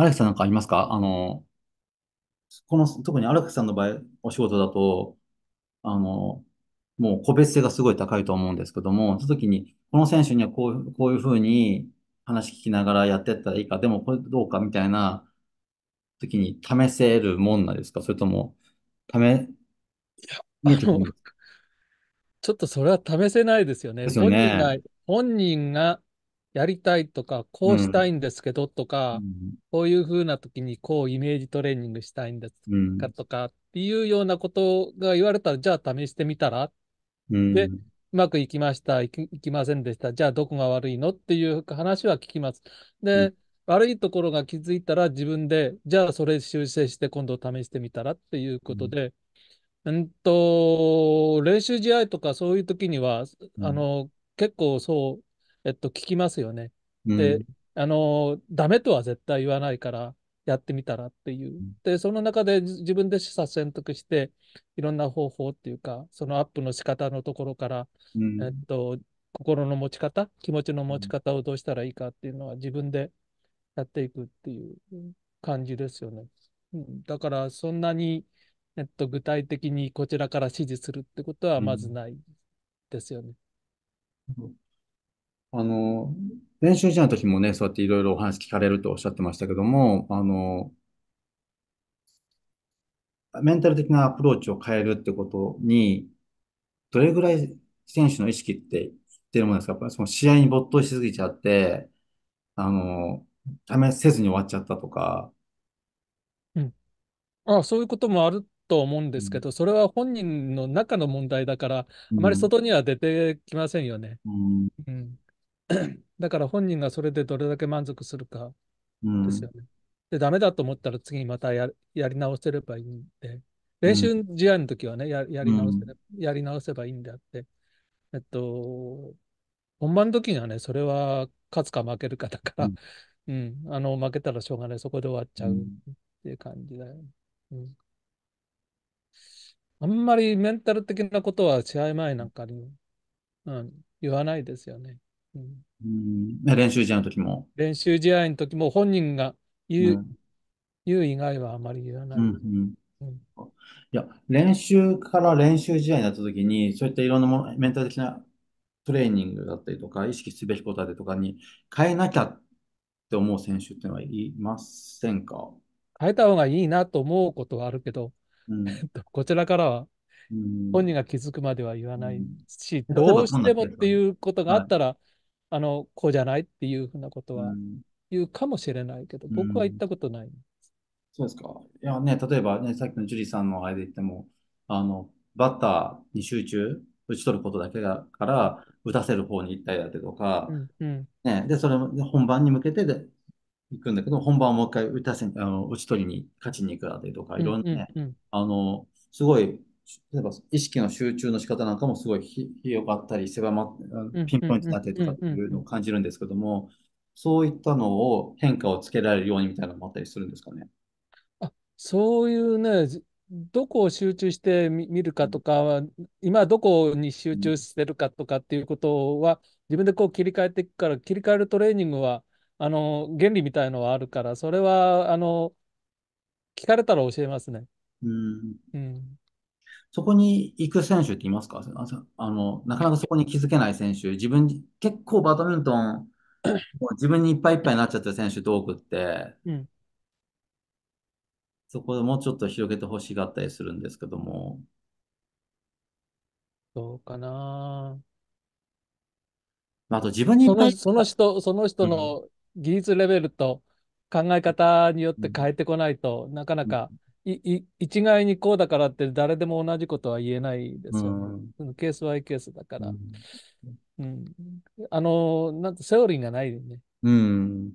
アレクさんなんかありますかあの、この、特にアレクさんの場合、お仕事だと、あの、もう個別性がすごい高いと思うんですけども、その時に、この選手にはこうこういうふうに話聞きながらやってったらいいか、でもこれどうかみたいな時に試せるもんなんですかそれとも、試、見えてくるん ちょっとそれは試せないですよね。ですよ本人が、本人がやりたいとか、こうしたいんですけどとか、うん、こういうふうな時にこうイメージトレーニングしたいんですかとか、っていうようなことが言われたら、じゃあ試してみたら、うん、で、うまくいきました、いきませんでした、じゃあどこが悪いのっていう話は聞きます。で、うん、悪いところが気づいたら自分で、じゃあそれ修正して今度試してみたらっていうことで、うんと、練習試合とかそういう時には、あの、結構そう、えっと、聞きますよね。で、うん、あの、ダメとは絶対言わないから、やってみたらっていう。で、その中で自分で視唆選択して、いろんな方法っていうか、そのアップの仕方のところから、うん、えっと、心の持ち方、気持ちの持ち方をどうしたらいいかっていうのは自分でやっていくっていう感じですよね。うん、だから、そんなに、えっと、具体的にこちらから指示するってことはまずないですよね。うんあの、練習試合の時もね、そうやっていろいろお話聞かれるとおっしゃってましたけども、あの、メンタル的なアプローチを変えるってことに、どれぐらい選手の意識って言ってるものですかやっぱその試合に没頭しすぎちゃって、あの、試せずに終わっちゃったとか。うん。ああ、そういうこともあると思うんですけど、それは本人の中の問題だから、あまり外には出てきませんよね。うん。うん だから本人がそれでどれだけ満足するかですよね。うん、で、ダメだと思ったら次またやり直せればいいんで、練習試合の時はね、やり直せ、うん、やり直せばいいんであって、えっと、本番の時がね、それは勝つか負けるかだから、うん、うん、あの、負けたらしょうがない、そこで終わっちゃうっていう感じだよね。うんあんまりメンタル的なことは試合前なんかに、うん、言わないですよね。うん、練習試合の時も。練習試合の時も本人が言う、うん、言う以外はあまり言わない。うんいや、練習から練習試合になった時に、そういったいろんなもメンタル的なトレーニングだったりとか、意識すべきことだったりとかに変えなきゃって思う選手ってのはいませんか変えた方がいいなと思うことはあるけど、うん、こちらからは本人が気づくまでは言わないし、うん、どうしてもっていうことがあったら、はいあの、こうじゃないっていうふうなことは言うかもしれないけど、うん、僕は行ったことない、うん、そうですか。いやね、例えばね、さっきの樹里さんの間で言っても、あの、バッターに集中、打ち取ることだけだから、打たせる方に行ったりだとか、うん、ね、で、それ本番に向けてで行くんだけど、本番をもう一回打たせあの打ち取りに勝ちに行くだとか、いろんなね、あの、すごい例えば意識の集中の仕方なんかもすごい広がったり狭まピンポイントになってとかっていうのを感じるんですけどもそういったのを変化をつけられるようにみたいなのもあったりするんですかねあそういうねどこを集中して見るかとか、今どこに集中してるかとかっていうことは、自分でこう切り替えていくから、切り替えるトレーニングは、あの、原理みたいのはあるから、それは、あの、聞かれたら教えますね。うん。うんそこに行く選手っていますかあのなかなかそこに気づけない選手、自分結構バドミントン、自分にいっぱいいっぱいになっちゃってる選手て多くって、うん、そこでもうちょっと広げてほしかったりするんですけども。どうかなあと自分にいっその人、その人の技術レベルと考え方によって変えてこないと、うん、なかなか、うん一概にこうだからって誰でも同じことは言えないですよね。うん、ケースバイケースだから。うん、あの、なんてセオリーがないよね。うん